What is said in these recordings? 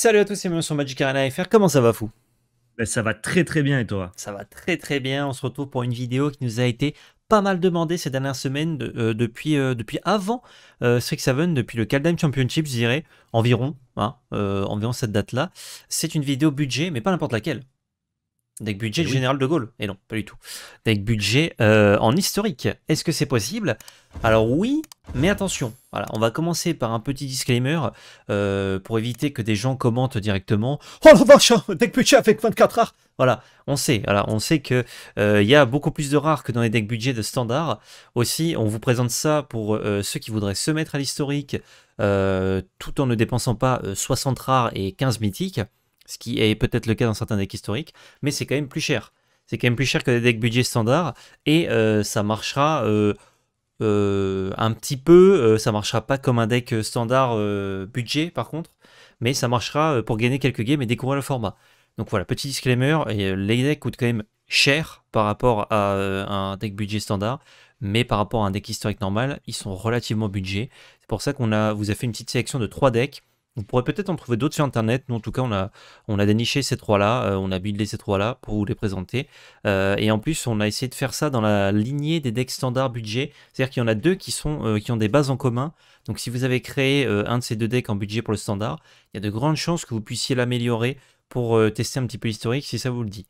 Salut à tous, c'est Mion sur Magic Arena FR. Comment ça va, fou ben, Ça va très très bien et toi Ça va très très bien. On se retrouve pour une vidéo qui nous a été pas mal demandée ces dernières semaines euh, depuis, euh, depuis avant euh, Strixhaven, depuis le Kaldheim Championship, je dirais, environ, hein, euh, environ cette date-là. C'est une vidéo budget, mais pas n'importe laquelle. Deck budget eh général de Gaulle. Et eh non, pas du tout. Deck budget euh, en historique. Est-ce que c'est possible Alors oui, mais attention. Voilà, on va commencer par un petit disclaimer euh, pour éviter que des gens commentent directement. Oh la vache, hein, deck budget avec 24 rares. Voilà, on sait. Voilà, on sait que euh, y a beaucoup plus de rares que dans les decks budget de standard. Aussi, on vous présente ça pour ceux qui voudraient se mettre à l'historique tout en ne dépensant pas 60 rares et 15 mythiques ce qui est peut-être le cas dans certains decks historiques, mais c'est quand même plus cher. C'est quand même plus cher que des decks budget standard, et euh, ça marchera euh, euh, un petit peu, ça marchera pas comme un deck standard budget par contre, mais ça marchera pour gagner quelques games et découvrir le format. Donc voilà, petit disclaimer, et les decks coûtent quand même cher par rapport à un deck budget standard, mais par rapport à un deck historique normal, ils sont relativement budget. C'est pour ça qu'on a, vous a fait une petite sélection de trois decks on pourrait peut-être en trouver d'autres sur Internet. Nous, en tout cas, on a, on a déniché ces trois-là, euh, on a buildé ces trois-là pour vous les présenter. Euh, et en plus, on a essayé de faire ça dans la lignée des decks standard budget. C'est-à-dire qu'il y en a deux qui, sont, euh, qui ont des bases en commun. Donc, si vous avez créé un de ces deux decks en budget pour le standard, il y a de grandes chances que vous puissiez l'améliorer pour tester un petit peu l'historique, si ça vous le dit.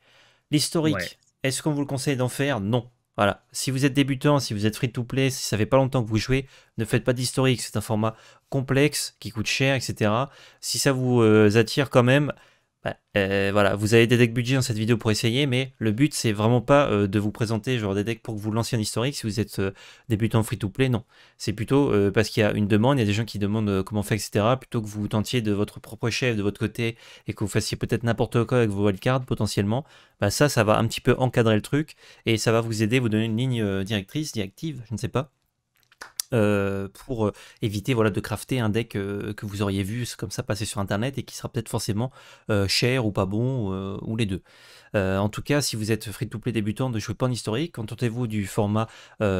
L'historique, est-ce qu'on vous le conseille d'en faire Non. Voilà, si vous êtes débutant, si vous êtes free to play, si ça fait pas longtemps que vous jouez, ne faites pas d'historique, c'est un format complexe qui coûte cher, etc. Si ça vous euh, attire quand même, bah, euh, voilà, vous avez des decks budget dans cette vidéo pour essayer, mais le but c'est vraiment pas euh, de vous présenter genre des decks pour que vous lanciez un historique si vous êtes euh, débutant free-to-play, non. C'est plutôt parce qu'il y a une demande, il y a des gens qui demandent comment faire, etc. Plutôt que vous tentiez de votre propre chef, de votre côté, et que vous fassiez peut-être n'importe quoi avec vos wildcards potentiellement, bah ça, ça va un petit peu encadrer le truc, et ça va vous aider, vous donner une ligne directrice, directive, je ne sais pas, euh, pour euh, éviter voilà, de crafter un deck euh, que vous auriez vu comme ça passer sur internet et qui sera peut-être forcément cher ou pas bon ou les deux. en tout cas, si vous êtes free-to-play débutant, ne jouez pas en historique. Contentez-vous du format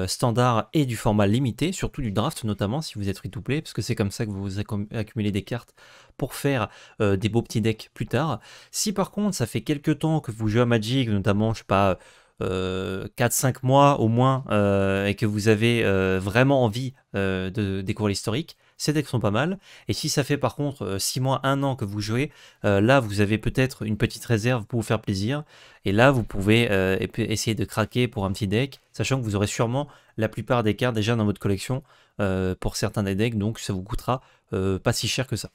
standard et du format limité, surtout du draft notamment si vous êtes free-to-play, parce que c'est comme ça que vous accumulez des cartes pour faire des beaux petits decks plus tard. Si par contre ça fait quelques temps que vous jouez à Magic, notamment, je sais pas, euh, 4-5 mois au moins euh, et que vous avez euh, vraiment envie euh, de découvrir l'historique, ces decks sont pas mal. Et si ça fait par contre 6 mois, 1 an que vous jouez, là vous avez peut-être une petite réserve pour vous faire plaisir. Et là vous pouvez essayer de craquer pour un petit deck, sachant que vous aurez sûrement la plupart des cartes déjà dans votre collection pour certains des decks, donc ça vous coûtera pas si cher que ça.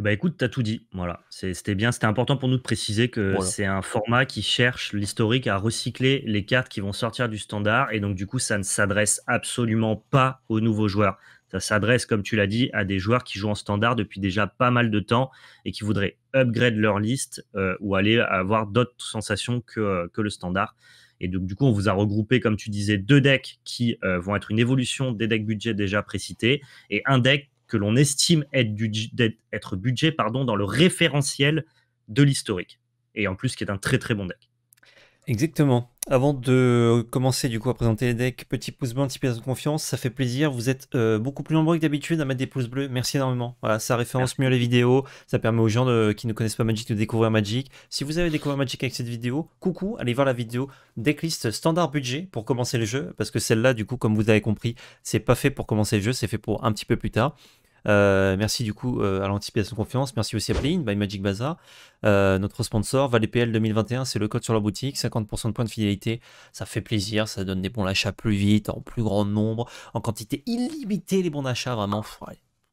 Eh ben écoute, t'as tout dit. Voilà, c'était bien. C'était important pour nous de préciser que c'est un format qui cherche l'historique à recycler les cartes qui vont sortir du standard. Et donc, du coup, ça ne s'adresse absolument pas aux nouveaux joueurs. Ça s'adresse, comme tu l'as dit, à des joueurs qui jouent en standard depuis déjà pas mal de temps et qui voudraient upgrade leur liste euh, ou aller avoir d'autres sensations euh, que, le standard. Et donc, du coup, on vous a regroupé, comme tu disais, deux decks qui euh, vont être une évolution des decks budget déjà précités et un deck que l'on estime être, budget pardon, dans le référentiel de l'historique. Et en plus, qui est un très très bon deck. Exactement. Avant de commencer du coup à présenter les decks, petit pouce bleu, petit pièce de confiance, ça fait plaisir. Vous êtes euh, beaucoup plus nombreux que d'habitude à mettre des pouces bleus. Merci énormément. Voilà, ça référence mieux les vidéos, ça permet aux gens qui ne connaissent pas Magic de découvrir Magic. Si vous avez découvert Magic avec cette vidéo, coucou, allez voir la vidéo decklist standard budget pour commencer le jeu, parce que celle-là, du coup, comme vous avez compris, c'est pas fait pour commencer le jeu, c'est fait pour un petit peu plus tard. Euh, merci du coup euh, à l'anticipation confiance. Merci aussi à Playin by Magic Bazaar, euh, notre sponsor. PL 2021, c'est le code sur la boutique. 50% de points de fidélité. Ça fait plaisir, ça donne des bons d'achat plus vite, en plus grand nombre, en quantité illimitée les bons d'achat. Vraiment, faut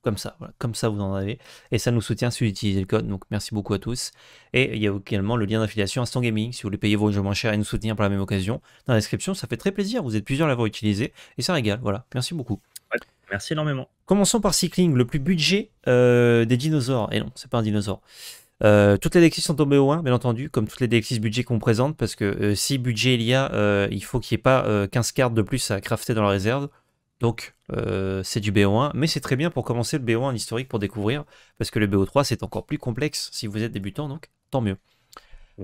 comme ça, comme ça vous en avez. Et ça nous soutient si vous utilisez le code, donc merci beaucoup à tous. Et il y a également le lien d'affiliation Instant Gaming, si vous voulez payer vos jeux moins chers et nous soutenir par la même occasion, dans la description, ça fait très plaisir, vous êtes plusieurs à l'avoir utilisé, et ça régale, voilà, merci beaucoup. merci énormément. Commençons par Cycling, le plus budget euh, des dinosaures. Et non, c'est pas un dinosaure. Euh, toutes les délices sont tombées au 1, bien entendu, comme toutes les délices budget qu'on présente, parce que euh, si budget il y a, il faut qu'il n'y ait pas 15 cartes de plus à crafter dans la réserve. Donc, euh, c'est du BO1, mais c'est très bien pour commencer le BO1 en historique pour découvrir, parce que le BO3, c'est encore plus complexe si vous êtes débutant, donc tant mieux.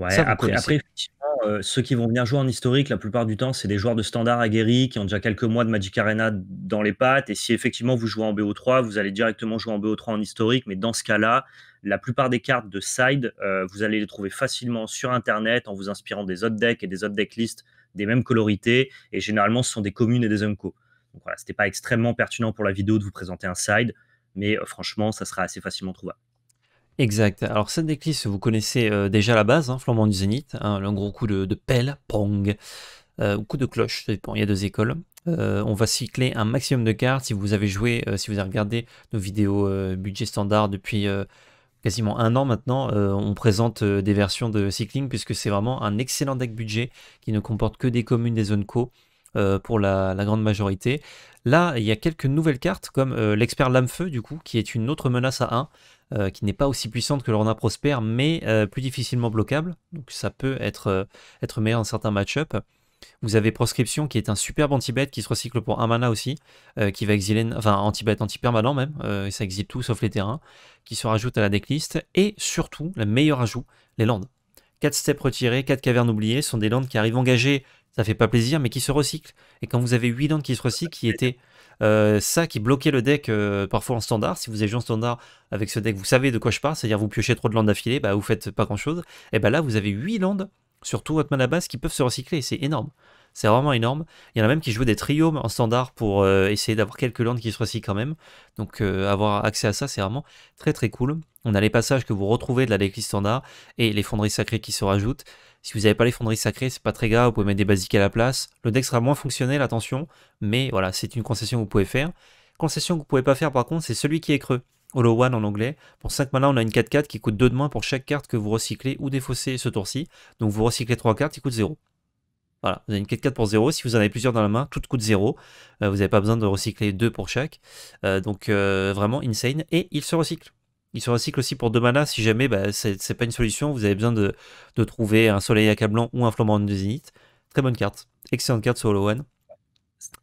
après, effectivement, euh, ceux qui vont venir jouer en historique, la plupart du temps, c'est des joueurs de standard aguerris qui ont déjà quelques mois de Magic Arena dans les pattes. Et si effectivement vous jouez en BO3, vous allez directement jouer en BO3 en historique. Mais dans ce cas-là, la plupart des cartes de side, euh, vous allez les trouver facilement sur Internet en vous inspirant des autres decks et des autres deck lists des mêmes colorités. Et généralement, ce sont des communes et des uncos. Donc voilà, c'était pas extrêmement pertinent pour la vidéo de vous présenter un side, mais euh, franchement, ça sera assez facilement trouvable. Exact. Alors cette déclisse, vous connaissez euh, déjà la base, hein, du Zénith, un hein, gros coup de, pelle, pong, Ou euh, coup de cloche, il y a deux écoles. on va cycler un maximum de cartes. Si vous avez joué, si vous avez regardé nos vidéos budget standard depuis quasiment un an maintenant, on présente des versions de Cycling puisque c'est vraiment un excellent deck budget qui ne comporte que des communes des zones co euh, pour la, grande majorité. Là, il y a quelques nouvelles cartes, comme euh, l'expert lame-feu, du coup, qui est une autre menace à 1, euh, qui n'est pas aussi puissante que le Rona mais plus difficilement bloquable. Donc ça peut être, être meilleur dans certains match-up. Vous avez Proscription, qui est un superbe anti-bête qui se recycle pour 1 mana aussi, qui va exiler, enfin anti-bête, anti-permanent même, et ça exile tout sauf les terrains, qui se rajoute à la decklist, et surtout, le meilleur ajout, les landes. 4 steps retirés, 4 cavernes oubliées sont des landes qui arrivent engagées ça fait pas plaisir, mais qui se recycle. Et quand vous avez 8 landes qui se recyclent, qui étaient euh, ça qui bloquait le deck euh, parfois en standard, si vous avez joué en standard avec ce deck, vous savez de quoi je parle, c'est-à-dire vous piochez trop de landes d'affilée, bah vous faites pas grand-chose. Et bah là, vous avez 8 landes sur tout votre mana base qui peuvent se recycler, c'est énorme. C'est vraiment énorme. Il y en a même qui jouent des triomes en standard pour euh, essayer d'avoir quelques landes qui se recyclent quand même. Donc avoir accès à ça, c'est vraiment très très cool. On a les passages que vous retrouvez de la decklist standard et les fonderies sacrées qui se rajoutent. Si vous n'avez pas les fonderies sacrées, c'est pas très grave, vous pouvez mettre des basiques à la place. Le deck sera moins fonctionnel, attention, mais voilà, c'est une concession que vous pouvez faire. Concession que vous ne pouvez pas faire par contre, c'est celui qui est creux. Hollow One en anglais. Pour 5 mana, on a une 4-4 qui coûte 2 de moins pour chaque carte que vous recyclez ou défaussez ce tour-ci. Donc vous recyclez 3 cartes, il coûte 0. Voilà, vous avez une 4-4 pour 0. Si vous en avez plusieurs dans la main, toutes coûtent 0. Euh, vous n'avez pas besoin de recycler 2 pour chaque. Euh, donc euh, vraiment insane. Et il se recycle. Il se recycle aussi pour 2 manas si jamais bah, c'est pas une solution, vous avez besoin de, trouver un soleil accablant ou un flamant de zénith. Très bonne carte. Excellente carte sur Hollow One.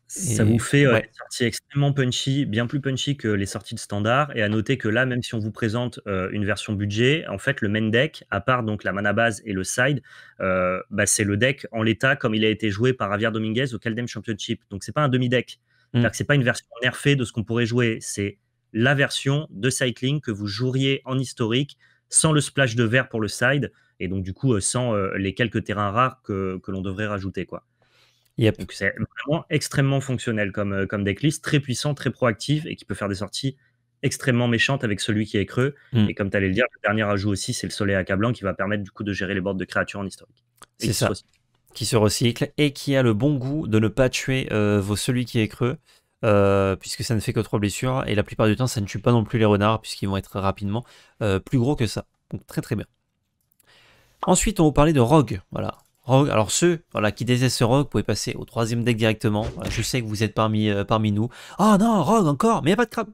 Ça vous fait une sortie extrêmement punchy, bien plus punchy que les sorties de standard. Et à noter que là, même si on vous présente euh, une version budget, en fait, le main deck, à part donc la mana base et le side, euh, bah, c'est le deck en l'état comme il a été joué par Javier Dominguez au Caldem Championship. Donc c'est pas un demi deck. Mm. C'est pas une version nerfée de ce qu'on pourrait jouer. C'est la version de cycling que vous joueriez en historique sans le splash de verre pour le side et donc du coup euh, sans euh, les quelques terrains rares que, l'on devrait rajouter quoi. Donc c'est vraiment extrêmement fonctionnel comme, euh, comme decklist, très puissant, très proactif et qui peut faire des sorties extrêmement méchantes avec celui qui est creux. Mm. Et comme tu allais le dire, le dernier ajout aussi, c'est le soleil accablant qui va permettre du coup de gérer les bords de créatures en historique. C'est ça. qui se recycle et qui a le bon goût de ne pas tuer vos celui qui est creux. Euh, puisque ça ne fait que trois blessures, et la plupart du temps ça ne tue pas non plus les renards, puisqu'ils vont être rapidement euh, plus gros que ça. Donc très très bien. Ensuite, on va parler de Rogue. Voilà. Rogue, alors ceux voilà, qui ce Rogue, vous pouvez passer au troisième deck directement. je sais que vous êtes parmi, euh, parmi nous. Oh non, Rogue encore, mais il n'y a pas de crabe.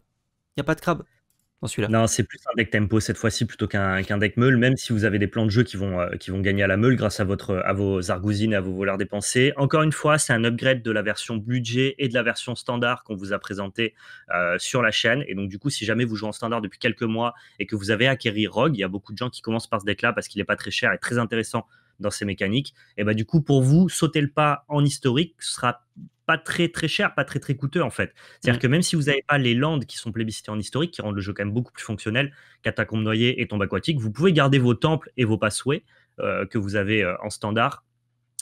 Il n'y a pas de crabe. Non, c'est plus un deck tempo cette fois-ci plutôt qu'un deck meule, même si vous avez des plans de jeu qui vont, euh, qui vont gagner à la meule grâce à, votre, à vos argousines et à vos voleurs dépensés. Encore une fois, c'est un upgrade de la version budget et de la version standard qu'on vous a présenté euh, sur la chaîne. Et donc, du coup, si jamais vous jouez en standard depuis quelques mois et que vous avez acquéri Rogue, il y a beaucoup de gens qui commencent par ce deck-là parce qu'il n'est pas très cher et très intéressant dans ces mécaniques. Et bah, du coup, pour vous, sauter le pas en historique sera pas très très cher, pas très très coûteux en fait. C'est-à-dire mm. que même si vous n'avez pas les landes qui sont plébiscitées en historique, qui rendent le jeu quand même beaucoup plus fonctionnel catacombes noyées et Tombe Aquatique, vous pouvez garder vos temples et vos passways euh, que vous avez euh, en standard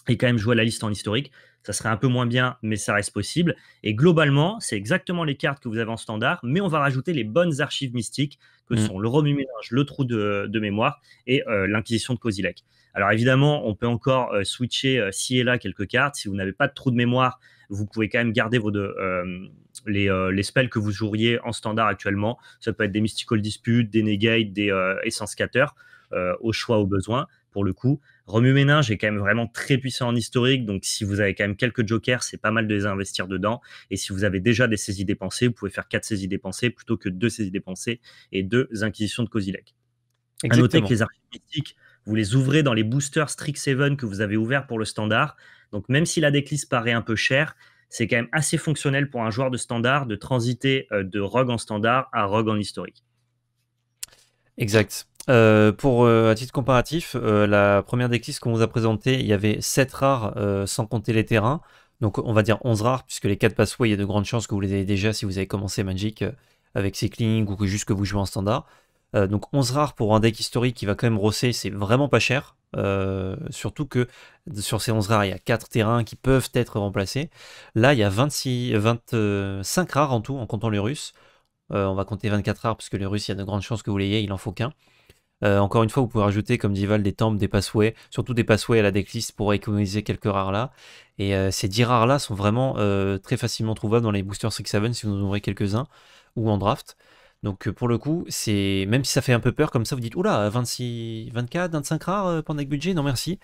et quand même jouer à la liste en historique. Ça serait un peu moins bien, mais ça reste possible. Et globalement, c'est exactement les cartes que vous avez en standard, mais on va rajouter les bonnes archives mystiques que mm. sont le remue mélange le trou de, mémoire et euh, l'inquisition de Kozilek. Alors évidemment, on peut encore euh, switcher euh, ci et là quelques cartes. Si vous n'avez pas de trou de mémoire, vous pouvez quand même garder vos deux, euh, les, les, spells que vous joueriez en standard actuellement. Ça peut être des Mystical Dispute, des Negate, des Essence Cater, au choix, au besoin, pour le coup. Remue Ménage est quand même vraiment très puissant en historique, donc si vous avez quand même quelques jokers, c'est pas mal de les investir dedans. Et si vous avez déjà des saisies dépensées, vous pouvez faire quatre saisies dépensées plutôt que deux saisies dépensées et deux inquisitions de Kozilek. À noter que les archives vous les ouvrez dans les boosters Strict 7 que vous avez ouverts pour le standard. Donc même si la déclisse paraît un peu chère, c'est quand même assez fonctionnel pour un joueur de standard de transiter euh, de Rogue en standard à Rogue en historique. Exact. Euh, pour un euh, titre comparatif, la première decklist qu'on vous a présentée, il y avait 7 rares sans compter les terrains. Donc on va dire 11 rares, puisque les 4 passways, il y a de grandes chances que vous les ayez déjà si vous avez commencé Magic avec Cycling ou que juste que vous jouez en standard. Euh, donc 11 rares pour un deck historique qui va quand même rosser, c'est vraiment pas cher. Euh, surtout que sur ces 11 rares, il y a 4 terrains qui peuvent être remplacés. Là, il y a 25 rares en tout, en comptant les Russes. Euh, on va compter 24 rares, parce que les Russes, il y a de grandes chances que vous l'ayez, il en faut qu'un. encore une fois, vous pouvez rajouter comme Dival, des temples, des passways, surtout des passways à la decklist pour économiser quelques rares là. Et ces 10 rares là sont vraiment très facilement trouvables dans les boosters 6-7 si vous en aurez quelques-uns ou en draft. Donc euh, pour le coup, c'est même si ça fait un peu peur comme ça, vous dites oula, 26, 24, 25 rares pendant le budget, non merci.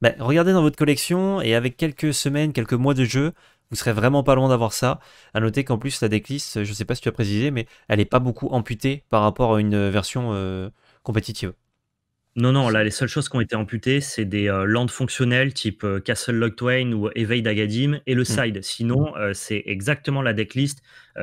Bah, regardez dans votre collection et avec quelques semaines, quelques mois de jeu, vous serez vraiment pas loin d'avoir ça. À noter qu'en plus la decklist, je ne sais pas si tu as précisé, mais elle n'est pas beaucoup amputée par rapport à une version euh, compétitive. Non, non, là, les seules choses qui ont été amputées, c'est des lands euh, landes fonctionnelles type Castle Castle Twain ou Éveil d'Agadim et le mmh. side. Sinon, c'est exactement la decklist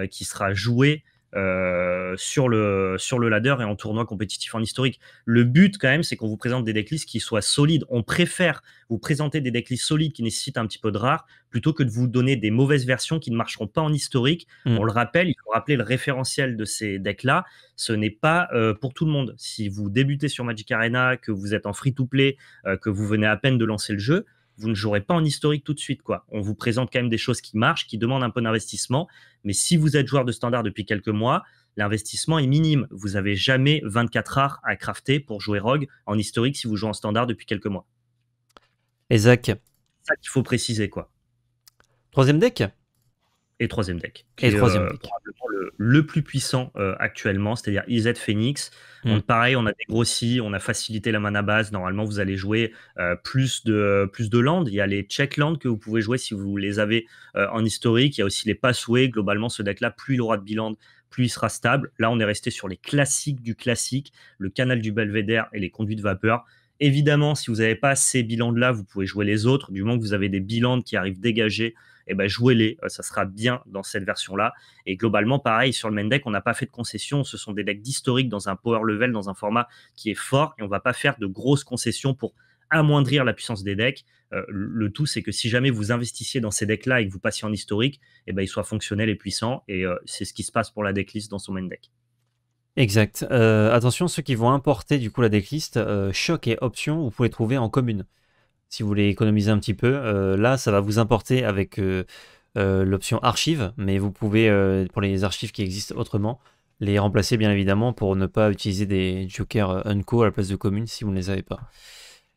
qui sera jouée euh, sur, le, sur le ladder et en tournoi compétitif en historique. Le but, quand même, c'est qu'on vous présente des decklists qui soient solides. On préfère vous présenter des decklists solides qui nécessitent un petit peu de rare plutôt que de vous donner des mauvaises versions qui ne marcheront pas en historique. Mm. On le rappelle, il faut rappeler le référentiel de ces decks-là. Ce n'est pas euh, pour tout le monde. Si vous débutez sur Magic Arena, que vous êtes en free-to-play, euh, que vous venez à peine de lancer le jeu, vous ne jouerez pas en historique tout de suite. Quoi. On vous présente quand même des choses qui marchent, qui demandent un peu d'investissement. Mais si vous êtes joueur de standard depuis quelques mois, l'investissement est minime. Vous n'avez jamais 24 heures à crafter pour jouer Rogue en historique si vous jouez en standard depuis quelques mois. Et Zach ça qu'il faut préciser. quoi. Troisième deck et troisième deck. Euh, probablement le, plus puissant euh, actuellement, c'est-à-dire IZ Phoenix. Mm. pareil, on a dégrossi, on a facilité la mana base. Normalement, vous allez jouer euh, plus de plus de Il y a les check land que vous pouvez jouer si vous les avez en historique. Il y a aussi les passways. Globalement, ce deck-là, plus il aura de bilan plus il sera stable. Là, on est resté sur les classiques du classique, le canal du belvédère et les conduits de vapeur. Évidemment, si vous n'avez pas ces bilans là, vous pouvez jouer les autres. Du moment que vous avez des bilans qui arrivent dégagés et eh ben jouez-les, euh, ça sera bien dans cette version-là. Et globalement, pareil, sur le main deck, on n'a pas fait de concession. ce sont des decks d'historique dans un power level, dans un format qui est fort, et on ne va pas faire de grosses concessions pour amoindrir la puissance des decks. Euh, le tout, c'est que si jamais vous investissiez dans ces decks-là et que vous passiez en historique, eh ben, ils soient fonctionnels et puissants. Et euh, c'est ce qui se passe pour la decklist dans son main deck. Exact. attention, ceux qui vont importer du coup la decklist, choc et option, vous pouvez trouver en commune si vous voulez économiser un petit peu. Euh, là, ça va vous importer avec euh, euh, l'option archive, mais vous pouvez, pour les archives qui existent autrement, les remplacer bien évidemment pour ne pas utiliser des jokers unco à la place de communes si vous ne les avez pas.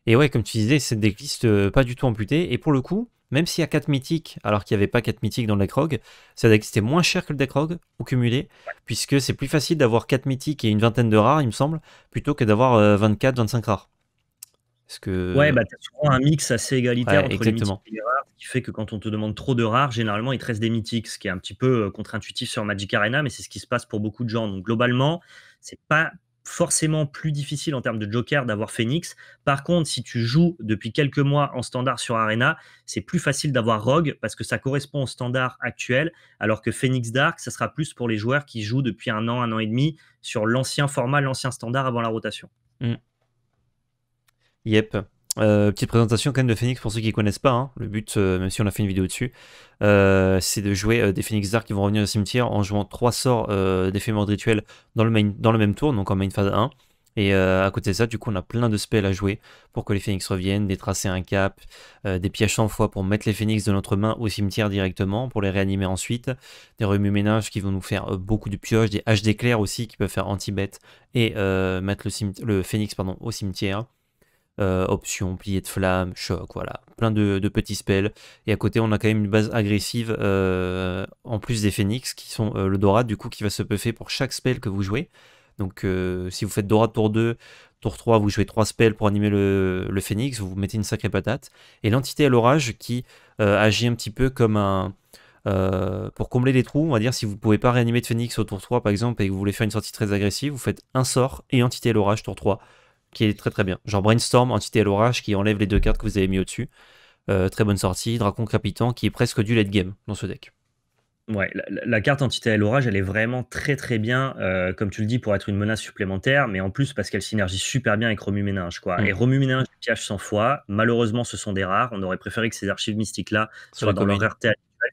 Et ouais, comme tu disais, c'est des listes pas du tout amputées. Et pour le coup, même s'il y a 4 mythiques, alors qu'il n'y avait pas 4 mythiques dans le crog, ça deck c'était moins cher que le rogue au cumulé, puisque c'est plus facile d'avoir 4 mythiques et une vingtaine de rares, il me semble, plutôt que d'avoir 24-25 rares. Ouais, bah, tu as souvent un mix assez égalitaire entre les mythiques et les rares, qui fait que quand on te demande trop de rares, généralement, il te reste des mythiques, ce qui est un petit peu euh, contre-intuitif sur Magic Arena, mais c'est ce qui se passe pour beaucoup de gens. Donc, globalement, c'est pas forcément plus difficile en termes de joker d'avoir Phoenix. Par contre, si tu joues depuis quelques mois en standard sur Arena, c'est plus facile d'avoir Rogue parce que ça correspond au standard actuel, alors que Phoenix Dark, ça sera plus pour les joueurs qui jouent depuis un an, un an et demi sur l'ancien format, l'ancien standard avant la rotation. Mm. Yep. Euh, petite présentation quand même de Phoenix pour ceux qui ne connaissent pas. Hein. Le but, euh, même si on a fait une vidéo dessus, euh, c'est de jouer des Phoenix Dark qui vont revenir au cimetière en jouant trois sorts d'effets morts rituel dans le, dans le même tour, donc en main phase 1. Et à côté de ça, du coup, on a plein de spells à jouer pour que les Phénix reviennent, des tracés un cap, des pièges sans fois pour mettre les phoenix de notre main au cimetière directement, pour les réanimer ensuite, des remue-ménages qui vont nous faire beaucoup de pioches, des haches d'éclair aussi qui peuvent faire anti-bête et mettre le, le phoenix pardon, au cimetière euh, options, option, plié de flamme, choc, voilà, plein de, petits spells. Et à côté, on a quand même une base agressive euh, en plus des phénix qui sont euh, le dorad du coup, qui va se puffer pour chaque spell que vous jouez. Donc, si vous faites Dora tour 2, tour 3, vous jouez 3 spells pour animer le, le phénix, vous, vous mettez une sacrée patate. Et l'entité à l'orage qui agit un petit peu comme un. pour combler les trous, on va dire, si vous ne pouvez pas réanimer de phénix au tour 3 par exemple et que vous voulez faire une sortie très agressive, vous faites un sort et entité à l'orage tour 3 qui est très très bien. Genre Brainstorm, Entité à l'Orage, qui enlève les deux cartes que vous avez mis au-dessus. Euh, très bonne sortie. Dracon Capitan, qui est presque du late game dans ce deck. Ouais, la, carte Entité à l'Orage, elle est vraiment très très bien, euh, comme tu le dis, pour être une menace supplémentaire, mais en plus parce qu'elle synergie super bien avec remu Ménage. Quoi. Mm. Et remu Ménage piège 100 fois. Malheureusement, ce sont des rares. On aurait préféré que ces archives mystiques-là soient dans leur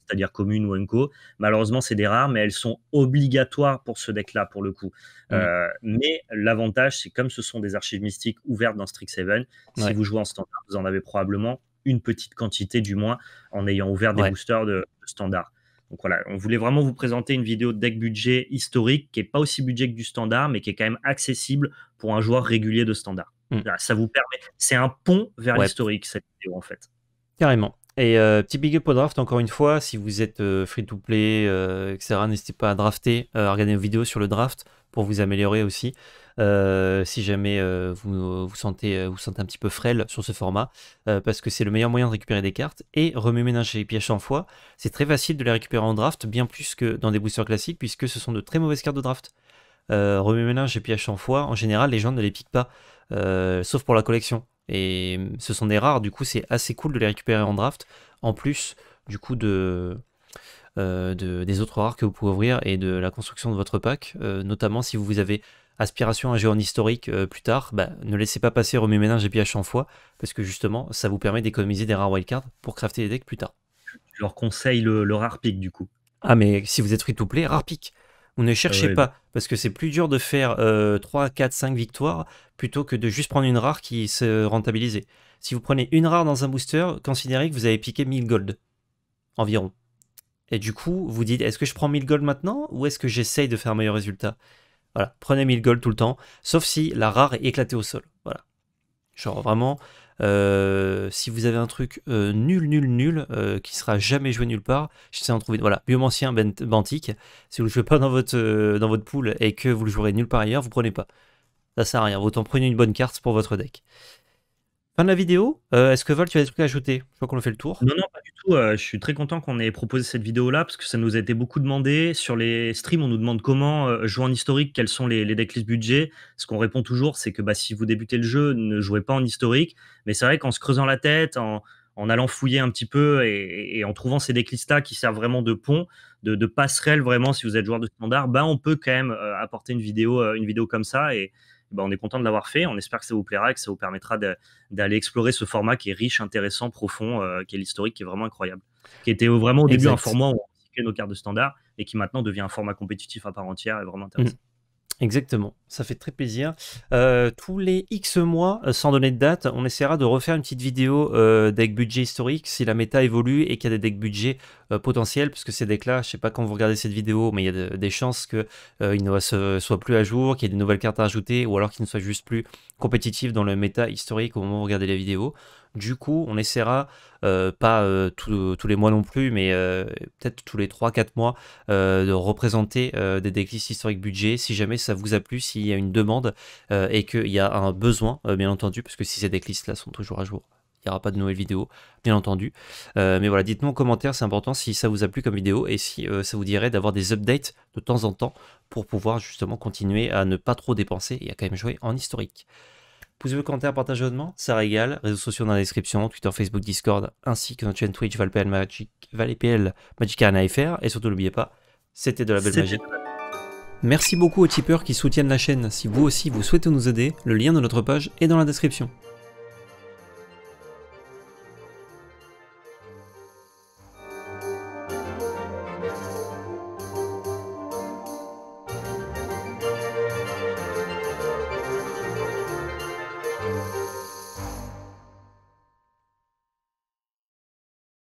c'est-à-dire commune ou unco. Malheureusement, c'est des rares, mais elles sont obligatoires pour ce deck-là, pour le coup. Mm. Euh, mais l'avantage, c'est comme ce sont des archives mystiques ouvertes dans 7. si vous jouez en standard, vous en avez probablement une petite quantité, du moins, en ayant ouvert des boosters de, standard. Donc voilà, on voulait vraiment vous présenter une vidéo de deck budget historique qui n'est pas aussi budget que du standard, mais qui est quand même accessible pour un joueur régulier de standard. Mm. ça vous permet, c'est un pont vers l'historique cette vidéo en fait. Carrément. Et euh, petit big up au draft, encore une fois, si vous êtes euh, free to play, euh, etc., n'hésitez pas à drafter, à regarder nos vidéos sur le draft pour vous améliorer aussi. si jamais vous, vous, sentez, vous sentez un petit peu frêle sur ce format, parce que c'est le meilleur moyen de récupérer des cartes et remue-ménage et pièges en foi, C'est très facile de les récupérer en draft, bien plus que dans des boosters classiques, puisque ce sont de très mauvaises cartes de draft. Euh, ménage et piège en foi, en général, les gens ne les piquent pas, sauf pour la collection. Et euh, ce sont des rares, du coup, c'est assez cool de les récupérer en draft, en plus du coup de, euh, des autres rares que vous pouvez ouvrir et de la construction de votre pack, euh, notamment si vous avez aspiration à jouer en historique plus tard, bah, ne laissez pas passer Remue Ménage et pH en fois, parce que justement, ça vous permet d'économiser des rares wildcards pour crafter des decks plus tard. Je leur conseille le, rare pick du coup. Ah, mais si vous êtes free to play, rare pick. Vous ne cherchez pas, parce que c'est plus dur de faire 3, 4, 5 victoires plutôt que de juste prendre une rare qui se rentabiliser Si vous prenez une rare dans un booster, considérez que vous avez piqué 1000 gold environ. Et du coup, vous dites est-ce que je prends 1000 gold maintenant ou est-ce que j'essaye de faire un meilleur résultat Voilà, prenez 1000 gold tout le temps, sauf si la rare est éclatée au sol. Voilà. Genre vraiment, euh, si vous avez un truc euh, nul, nul, nul, euh, qui sera jamais joué nulle part, je j'essaie d'en trouver. Voilà, ancien Bantique, si vous le jouez pas dans votre, dans votre pool et que vous le jouerez nulle part ailleurs, vous prenez pas. Ça sert à rien, autant prenez une bonne carte pour votre deck. Fin de la vidéo, est-ce que Val, tu as des trucs à ajouter Je crois qu'on a fait le tour. Non, non, pas du euh, je suis très content qu'on ait proposé cette vidéo-là parce que ça nous a été beaucoup demandé. Sur les streams, on nous demande comment euh, jouer en historique, quels sont les, les decklists budget. Ce qu'on répond toujours, c'est que bah, si vous débutez le jeu, ne jouez pas en historique. Mais c'est vrai qu'en se creusant la tête, en, allant fouiller un petit peu et, en trouvant ces decklists-là qui servent vraiment de pont, de, passerelle vraiment si vous êtes joueur de standard, bah, on peut quand même euh, apporter une vidéo, une vidéo comme ça. Et, bah, on est content de l'avoir fait. On espère que ça vous plaira et que ça vous permettra d'aller explorer ce format qui est riche, intéressant, profond, euh, qui est l'historique, qui est vraiment incroyable. Qui était vraiment au début un format où on recyclait nos cartes de standard et qui maintenant devient un format compétitif à part entière et vraiment intéressant. Mmh. Exactement, ça fait très plaisir. Euh, tous les X mois, euh, sans donner de date, on essaiera de refaire une petite vidéo euh, deck budget historique si la méta évolue et qu'il y a des decks budget potentiels, puisque que ces decks-là, je ne sais pas quand vous regardez cette vidéo, mais il y a des chances qu'ils ne soient plus à jour, qu'il y ait des nouvelles cartes à ajouter, ou alors qu'ils ne soient juste plus compétitifs dans le méta historique au moment où vous regardez la vidéo. Du coup, on essaiera, euh, pas euh, tous les mois non plus, mais euh, peut-être tous les 3-4 mois, de représenter des déclics historiques budget si jamais ça vous a plu, s'il y a une demande et qu'il y a un besoin, bien entendu, parce que si ces déclics là sont toujours à jour, il n'y aura pas de nouvelles vidéos, bien entendu. mais voilà, dites-nous en commentaire, c'est important si ça vous a plu comme vidéo et si ça vous dirait d'avoir des updates de temps en temps pour pouvoir justement continuer à ne pas trop dépenser et à quand même jouer en historique. Pouce bleu, commentaire, partage hautement, ça régale. Réseaux sociaux dans la description, Twitter, Facebook, Discord, ainsi que notre chaîne Twitch, ValPL Magic, ValPL Magic Arena FR. Et surtout, n'oubliez pas, c'était de la belle magie. Merci beaucoup aux tipeurs qui soutiennent la chaîne. Si vous aussi vous souhaitez nous aider, le lien de notre page est dans la description.